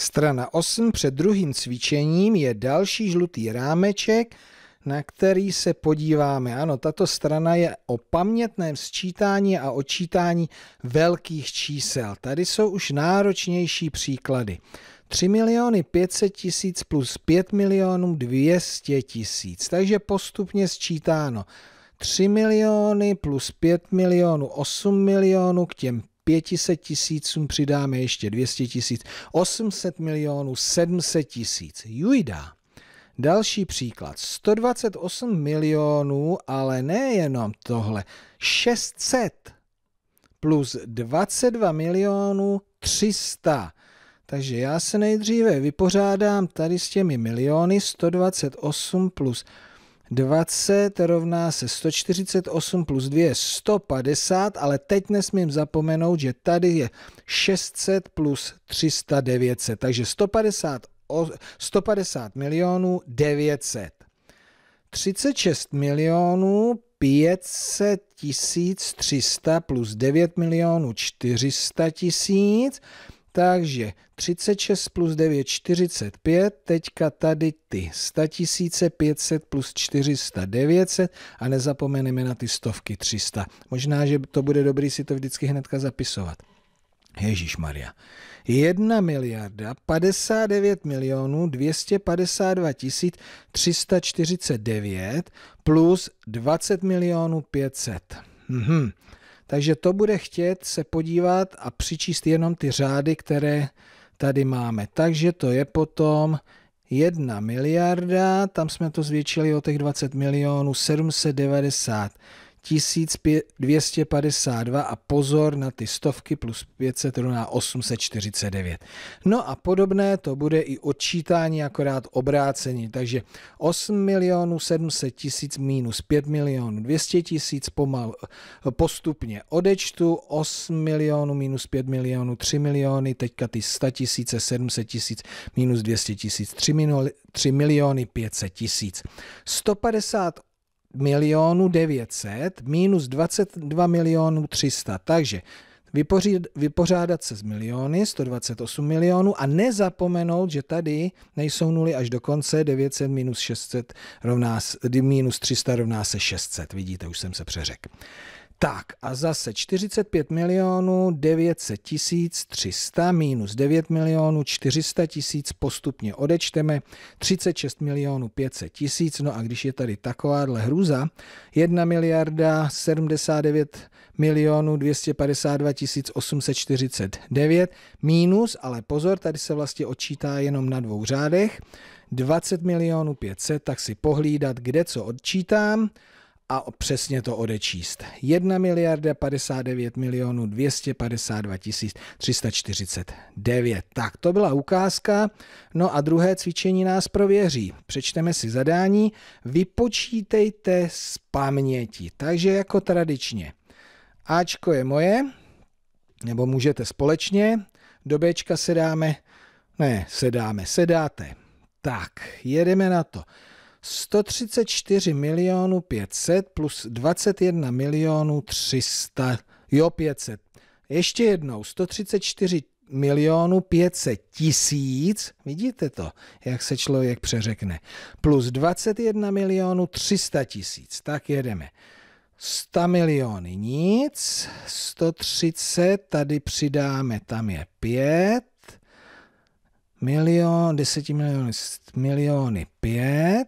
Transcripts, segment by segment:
Strana 8 před druhým cvičením je další žlutý rámeček, na který se podíváme. Ano, tato strana je o pamětném sčítání a očítání velkých čísel. Tady jsou už náročnější příklady. 3 miliony 500 tisíc plus 5 milionů 200 tisíc. Takže postupně sčítáno. 3 miliony plus 5 milionů, 8 milionů k těm 500 tisícům přidáme ještě 200 tisíc, 800 milionů, 700 tisíc. Jujda. Další příklad. 128 milionů, ale nejenom tohle. 600 plus 22 milionů 300. Takže já se nejdříve vypořádám tady s těmi miliony 128 plus 20 rovná se 148 plus 2 je 150, ale teď nesmím zapomenout, že tady je 600 plus 300 900, takže 150, 150 milionů 900. 36 milionů 500 tisíc 300 plus 9 milionů 400 tisíc takže 36 plus 9, 45, teďka tady ty 500 plus 400, 900 a nezapomeneme na ty stovky 300. Možná, že to bude dobrý si to vždycky hnedka zapisovat. Ježíš Maria. 1 miliarda 59 milionů 252 tisíc 349 plus 20 milionů 500. Mhm. Takže to bude chtět se podívat a přičíst jenom ty řády, které tady máme. Takže to je potom 1 miliarda, tam jsme to zvětšili o těch 20 milionů, 790 1252 a pozor na ty stovky plus 500 rovná 849. No a podobné to bude i odčítání akorát obrácení, takže 8 milionů 700 tisíc minus 5 milionů 200 tisíc pomal postupně odečtu 8 milionů minus 5 milionů 3 miliony, teďka ty 100 tisíce 700 tisíc minus 200 tisíc 3, 3 miliony 500 tisíc. 150 milionů 900 minus 22 milionů 300. Takže vypořádat se z miliony, 128 milionů a nezapomenout, že tady nejsou nuly až do konce, 900 minus 600 rovná, minus 300 rovná se 600. Vidíte, už jsem se přeřekl. Tak a zase 45 milionů 900 tisíc 300 minus 9 milionů 400 tisíc postupně odečteme 36 milionů 500 tisíc. No a když je tady takováhle hruza 1 miliarda 79 milionů 252 tisíc 849 minus, ale pozor, tady se vlastně odčítá jenom na dvou řádech 20 milionů 500, tak si pohlídat, kde co odčítám a přesně to odečíst. 1 miliarda 59 milionů 252 tisíc 349. Tak to byla ukázka. No a druhé cvičení nás prověří. Přečteme si zadání. Vypočítejte z paměti. Takže jako tradičně. Ačko je moje, nebo můžete společně. Do Bčka sedáme. ne, sedáme. Sedáte. Tak, jedeme na to. 134 milionů 500 plus 21 milionů 300, jo 500. Ještě jednou, 134 milionů 500 tisíc, vidíte to, jak se člověk přeřekne, plus 21 milionů 300 tisíc, tak jedeme. 100 miliony nic, 130 tady přidáme, tam je 5, milion, 10 miliony, miliony 5,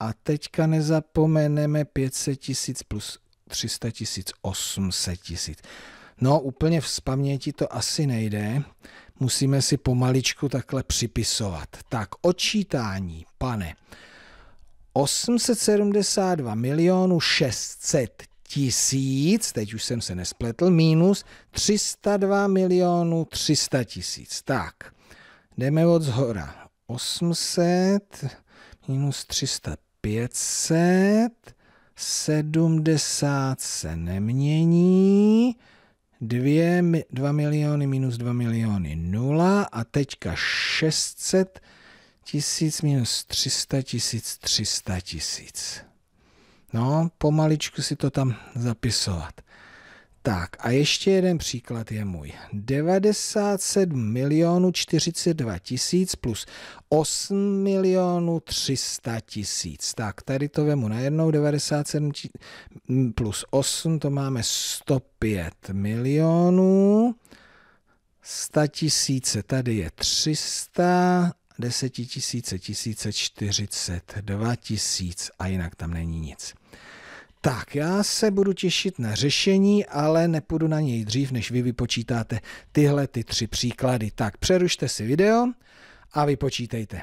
a teďka nezapomeneme 500 tisíc plus 300 tisíc, 800 tisíc. No úplně v to asi nejde, musíme si pomaličku takhle připisovat. Tak očítání, pane, 872 milionů 600 tisíc, teď už jsem se nespletl, minus 302 milionů 300 tisíc. Tak, jdeme od zhora. 800 minus 305 500, 70 se nemění, 2, 2 miliony minus 2 miliony 0 a teďka 600 tisíc minus 300 tisíc 300 tisíc. No, pomaličku si to tam zapisovat. Tak a ještě jeden příklad je můj. 97 milionů 42 tisíc plus 8 milionů 300 tisíc. Tak tady to vemu najednou 97 plus 8, to máme 105 milionů. 100 tisíce, tady je 300 10 tisíce, tisíce, 42 tisíc a jinak tam není nic. Tak, já se budu těšit na řešení, ale nepůjdu na něj dřív, než vy vypočítáte tyhle ty tři příklady. Tak, přerušte si video a vypočítejte.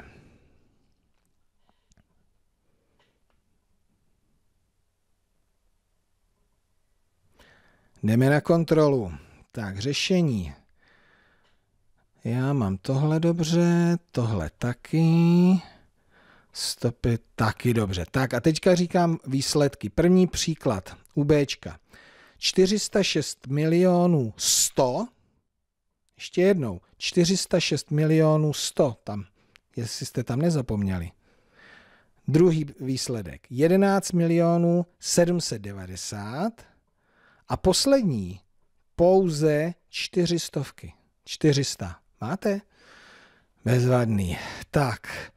Jdeme na kontrolu. Tak, řešení. Já mám tohle dobře, tohle taky stopy taky dobře. Tak a teďka říkám výsledky. První příklad UB. 406 milionů 100, ještě jednou, 406 milionů 100 tam, jestli jste tam nezapomněli. Druhý výsledek, 11 milionů 790 a poslední, pouze 400. 400. Máte? Bezvadný. Tak,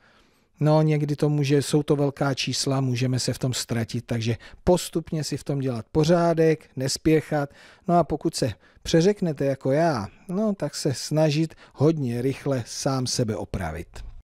No, někdy to může, jsou to velká čísla, můžeme se v tom ztratit, takže postupně si v tom dělat pořádek, nespěchat. No a pokud se přeřeknete jako já, no tak se snažit hodně rychle sám sebe opravit.